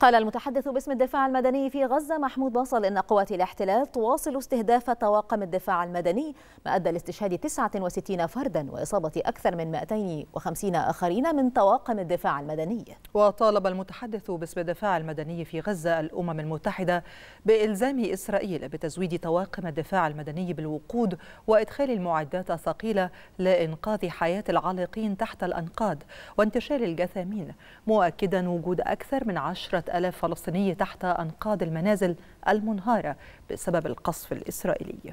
قال المتحدث باسم الدفاع المدني في غزة محمود باصل إن قوات الاحتلال تواصل استهداف طواقم الدفاع المدني ما أدى لاستشهاد 69 فردا وإصابة أكثر من 250 آخرين من طواقم الدفاع المدني وطالب المتحدث باسم الدفاع المدني في غزة الأمم المتحدة بإلزام إسرائيل بتزويد طواقم الدفاع المدني بالوقود وإدخال المعدات الثقيلة لإنقاذ حياة العالقين تحت الأنقاض وانتشال الجثامين مؤكدا وجود أكثر من عشرة آلاف فلسطيني تحت أنقاض المنازل المنهارة بسبب القصف الإسرائيلي